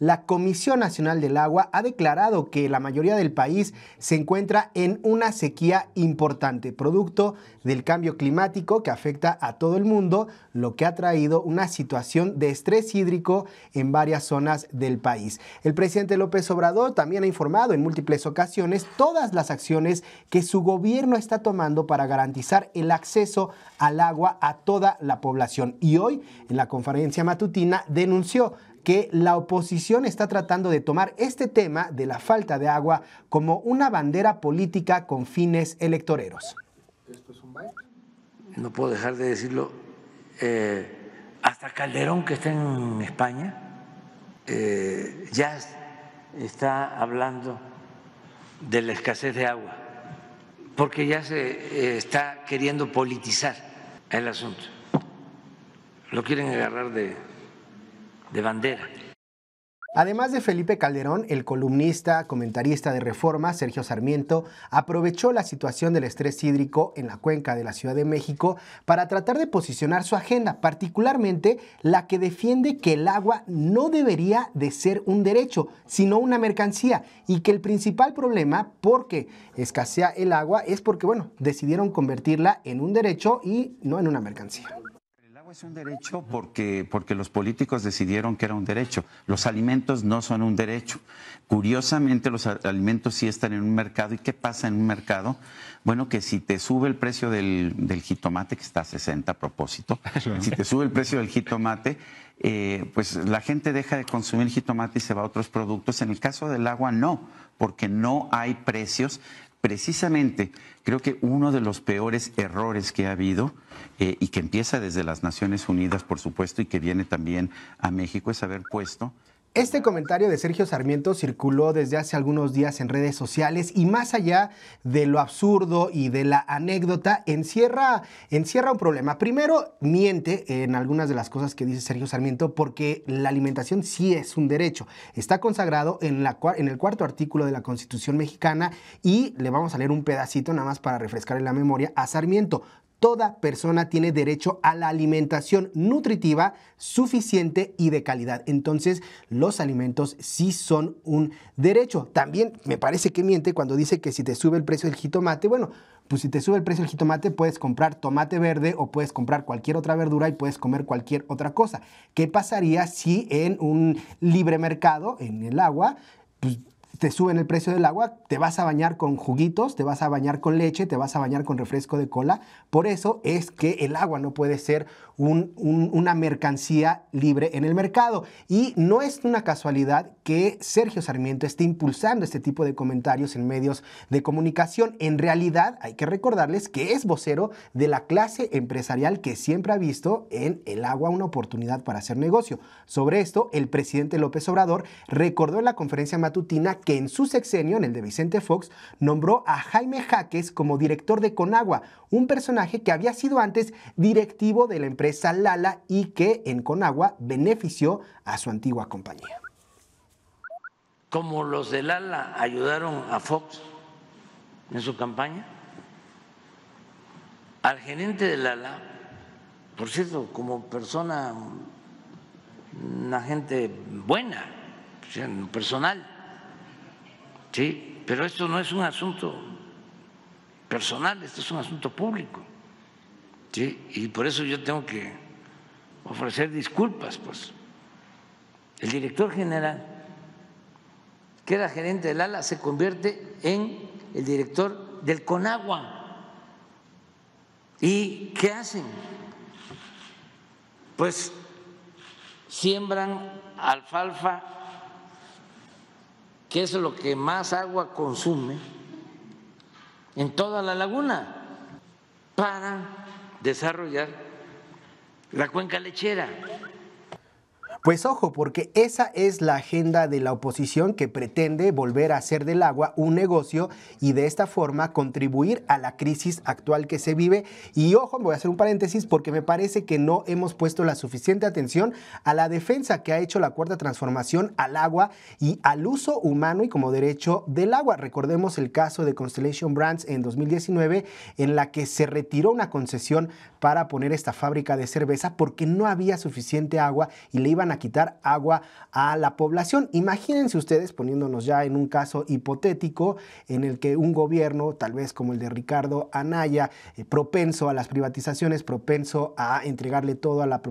La Comisión Nacional del Agua ha declarado que la mayoría del país se encuentra en una sequía importante, producto del cambio climático que afecta a todo el mundo, lo que ha traído una situación de estrés hídrico en varias zonas del país. El presidente López Obrador también ha informado en múltiples ocasiones todas las acciones que su gobierno está tomando para garantizar el acceso al agua a toda la población. Y hoy, en la conferencia matutina, denunció que la oposición está tratando de tomar este tema de la falta de agua como una bandera política con fines electoreros. No puedo dejar de decirlo. Eh, hasta Calderón, que está en España, eh, ya está hablando de la escasez de agua, porque ya se eh, está queriendo politizar el asunto. Lo quieren agarrar de de bandera. Además de Felipe Calderón, el columnista, comentarista de Reforma, Sergio Sarmiento, aprovechó la situación del estrés hídrico en la cuenca de la Ciudad de México para tratar de posicionar su agenda, particularmente la que defiende que el agua no debería de ser un derecho, sino una mercancía, y que el principal problema porque escasea el agua es porque, bueno, decidieron convertirla en un derecho y no en una mercancía es un derecho porque, porque los políticos decidieron que era un derecho. Los alimentos no son un derecho. Curiosamente, los alimentos sí están en un mercado. ¿Y qué pasa en un mercado? Bueno, que si te sube el precio del, jitomate, que está a 60 a propósito, si te sube el precio del jitomate, eh, pues la gente deja de consumir jitomate y se va a otros productos. En el caso del agua, no, porque no hay precios precisamente creo que uno de los peores errores que ha habido eh, y que empieza desde las Naciones Unidas, por supuesto, y que viene también a México es haber puesto este comentario de Sergio Sarmiento circuló desde hace algunos días en redes sociales y más allá de lo absurdo y de la anécdota, encierra, encierra un problema. Primero, miente en algunas de las cosas que dice Sergio Sarmiento porque la alimentación sí es un derecho. Está consagrado en, la, en el cuarto artículo de la Constitución mexicana y le vamos a leer un pedacito nada más para en la memoria a Sarmiento toda persona tiene derecho a la alimentación nutritiva suficiente y de calidad. Entonces, los alimentos sí son un derecho. También me parece que miente cuando dice que si te sube el precio del jitomate, bueno, pues si te sube el precio del jitomate, puedes comprar tomate verde o puedes comprar cualquier otra verdura y puedes comer cualquier otra cosa. ¿Qué pasaría si en un libre mercado, en el agua, pues te suben el precio del agua, te vas a bañar con juguitos, te vas a bañar con leche, te vas a bañar con refresco de cola. Por eso es que el agua no puede ser una mercancía libre en el mercado. Y no es una casualidad que Sergio Sarmiento esté impulsando este tipo de comentarios en medios de comunicación. En realidad hay que recordarles que es vocero de la clase empresarial que siempre ha visto en el agua una oportunidad para hacer negocio. Sobre esto, el presidente López Obrador recordó en la conferencia matutina que en su sexenio, en el de Vicente Fox, nombró a Jaime Jaques como director de Conagua, un personaje que había sido antes directivo de la empresa Lala y que en Conagua benefició a su antigua compañía. Como los de Lala ayudaron a Fox en su campaña, al gerente de Lala, por cierto, como persona, una gente buena, personal, pero esto no es un asunto personal, esto es un asunto público. y por eso yo tengo que ofrecer disculpas, pues. El director general, que era gerente del ALA, se convierte en el director del CONAGUA. ¿Y qué hacen? Pues siembran alfalfa que es lo que más agua consume en toda la laguna, para desarrollar la cuenca lechera. Pues ojo, porque esa es la agenda de la oposición que pretende volver a hacer del agua un negocio y de esta forma contribuir a la crisis actual que se vive. Y ojo, voy a hacer un paréntesis porque me parece que no hemos puesto la suficiente atención a la defensa que ha hecho la Cuarta Transformación al agua y al uso humano y como derecho del agua. Recordemos el caso de Constellation Brands en 2019 en la que se retiró una concesión para poner esta fábrica de cerveza porque no había suficiente agua y le iban a quitar agua a la población. Imagínense ustedes, poniéndonos ya en un caso hipotético, en el que un gobierno, tal vez como el de Ricardo Anaya, eh, propenso a las privatizaciones, propenso a entregarle todo a, la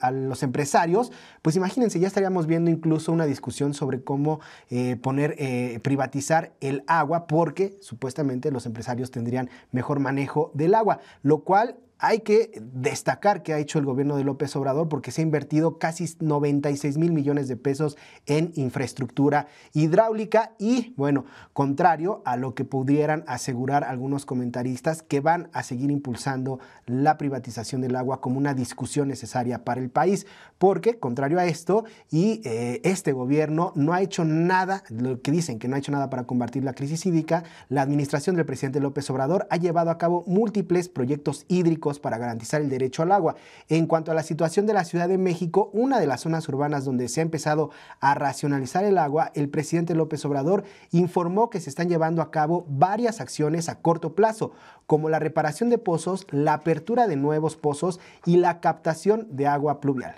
a los empresarios, pues imagínense, ya estaríamos viendo incluso una discusión sobre cómo eh, poner, eh, privatizar el agua, porque supuestamente los empresarios tendrían mejor manejo del agua, lo cual hay que destacar que ha hecho el gobierno de López Obrador porque se ha invertido casi 96 mil millones de pesos en infraestructura hidráulica y, bueno, contrario a lo que pudieran asegurar algunos comentaristas que van a seguir impulsando la privatización del agua como una discusión necesaria para el país, porque, contrario a esto, y eh, este gobierno no ha hecho nada, lo que dicen que no ha hecho nada para combatir la crisis hídrica, la administración del presidente López Obrador ha llevado a cabo múltiples proyectos hídricos para garantizar el derecho al agua. En cuanto a la situación de la Ciudad de México, una de las zonas urbanas donde se ha empezado a racionalizar el agua, el presidente López Obrador informó que se están llevando a cabo varias acciones a corto plazo, como la reparación de pozos, la apertura de nuevos pozos y la captación de agua pluvial.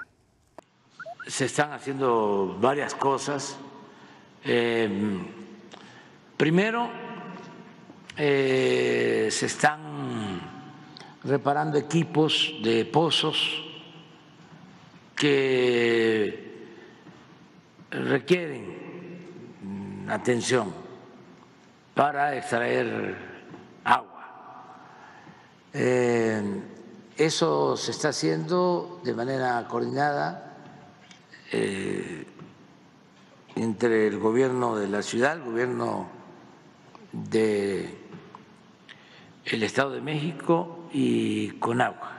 Se están haciendo varias cosas. Em, primero, eh, se están reparando equipos de pozos que requieren atención para extraer agua. Eh, eso se está haciendo de manera coordinada eh, entre el gobierno de la ciudad, el gobierno de el Estado de México y Conagua.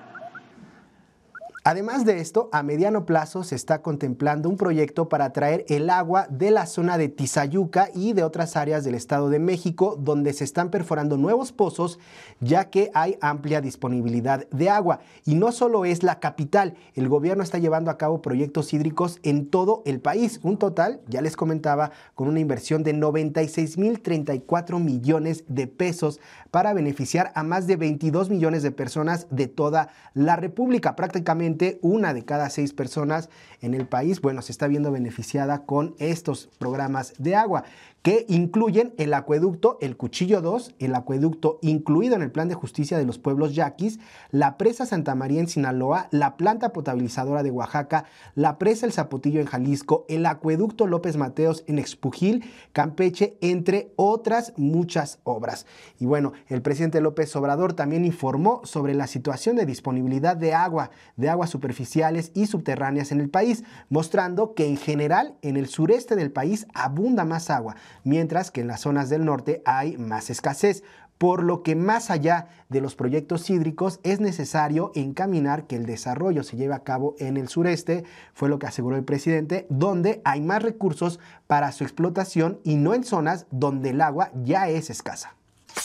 Además de esto, a mediano plazo se está contemplando un proyecto para traer el agua de la zona de Tizayuca y de otras áreas del Estado de México donde se están perforando nuevos pozos ya que hay amplia disponibilidad de agua. Y no solo es la capital, el gobierno está llevando a cabo proyectos hídricos en todo el país, un total, ya les comentaba, con una inversión de 96.034 millones de pesos para beneficiar a más de 22 millones de personas de toda la República, prácticamente una de cada seis personas en el país, bueno, se está viendo beneficiada con estos programas de agua que incluyen el acueducto El Cuchillo 2, el acueducto incluido en el Plan de Justicia de los Pueblos Yaquis, la presa Santa María en Sinaloa, la planta potabilizadora de Oaxaca, la presa El Zapotillo en Jalisco, el acueducto López Mateos en Expujil, Campeche, entre otras muchas obras. Y bueno, el presidente López Obrador también informó sobre la situación de disponibilidad de agua, de aguas superficiales y subterráneas en el país, mostrando que en general en el sureste del país abunda más agua mientras que en las zonas del norte hay más escasez, por lo que más allá de los proyectos hídricos es necesario encaminar que el desarrollo se lleve a cabo en el sureste, fue lo que aseguró el presidente, donde hay más recursos para su explotación y no en zonas donde el agua ya es escasa.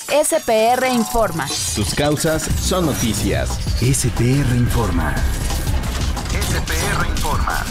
SPR Informa. Sus causas son noticias. SPR Informa. SPR Informa.